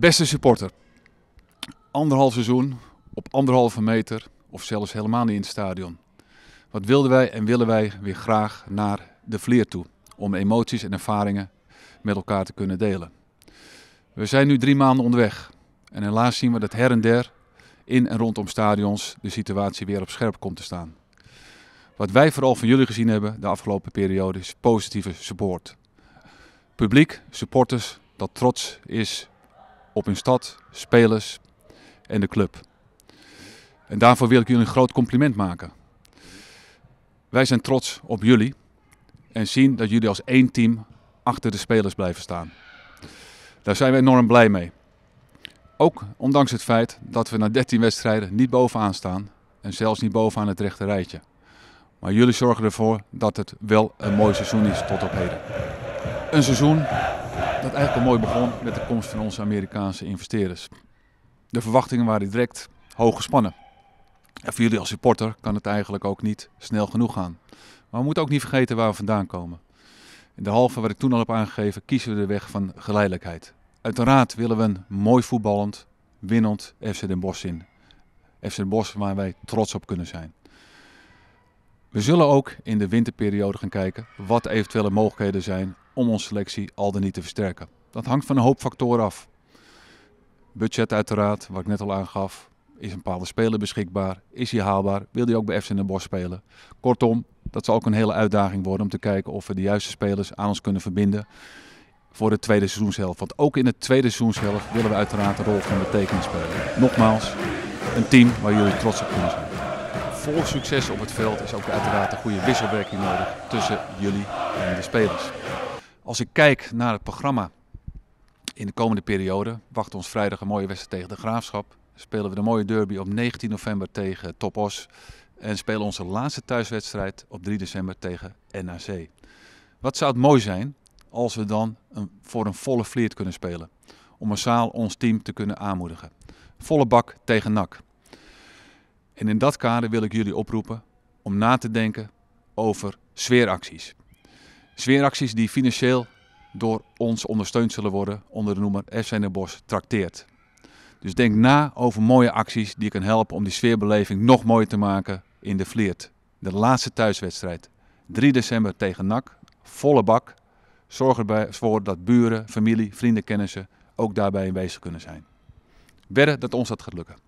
Beste supporter, anderhalf seizoen op anderhalve meter of zelfs helemaal niet in het stadion. Wat wilden wij en willen wij weer graag naar de vleer toe om emoties en ervaringen met elkaar te kunnen delen. We zijn nu drie maanden onderweg en helaas zien we dat her en der in en rondom stadions de situatie weer op scherp komt te staan. Wat wij vooral van jullie gezien hebben de afgelopen periode is positieve support. Publiek, supporters dat trots is op hun stad, spelers en de club. En daarvoor wil ik jullie een groot compliment maken. Wij zijn trots op jullie en zien dat jullie als één team achter de spelers blijven staan. Daar zijn we enorm blij mee. Ook ondanks het feit dat we na 13 wedstrijden niet bovenaan staan en zelfs niet bovenaan het rechte rijtje. Maar jullie zorgen ervoor dat het wel een mooi seizoen is tot op heden. Een seizoen dat eigenlijk een mooi begon met de komst van onze Amerikaanse investeerders. De verwachtingen waren direct hoog gespannen. En voor jullie als supporter kan het eigenlijk ook niet snel genoeg gaan. Maar we moeten ook niet vergeten waar we vandaan komen. In de halve waar ik toen al heb aangegeven, kiezen we de weg van geleidelijkheid. Uiteraard willen we een mooi voetballend, winnend FC Den Bosch in. FC Den Bosch waar wij trots op kunnen zijn. We zullen ook in de winterperiode gaan kijken wat eventuele mogelijkheden zijn om onze selectie al dan niet te versterken. Dat hangt van een hoop factoren af. Budget uiteraard, wat ik net al aangaf. Is een bepaalde speler beschikbaar? Is hij haalbaar? Wil hij ook bij FC Den Bosch spelen? Kortom, dat zal ook een hele uitdaging worden om te kijken of we de juiste spelers aan ons kunnen verbinden voor de tweede seizoenshelft. Want ook in de tweede seizoenshelft willen we uiteraard een rol van betekenis spelen. Nogmaals, een team waar jullie trots op kunnen zijn. Voor succes op het veld is ook uiteraard een goede wisselwerking nodig tussen jullie en de spelers. Als ik kijk naar het programma in de komende periode, wacht ons vrijdag een mooie wedstrijd tegen de Graafschap. Spelen we de mooie derby op 19 november tegen Topos En spelen onze laatste thuiswedstrijd op 3 december tegen NAC. Wat zou het mooi zijn als we dan een, voor een volle vliert kunnen spelen. Om zaal ons team te kunnen aanmoedigen. Volle bak tegen NAC. En in dat kader wil ik jullie oproepen om na te denken over sfeeracties. Sfeeracties die financieel door ons ondersteund zullen worden onder de noemer FC Den Bosch trakteert. Dus denk na over mooie acties die je kan helpen om die sfeerbeleving nog mooier te maken in de Vliert. De laatste thuiswedstrijd. 3 december tegen NAC. Volle bak. Zorg ervoor dat buren, familie, vrienden, kennissen ook daarbij aanwezig kunnen zijn. Wedden dat ons dat gaat lukken.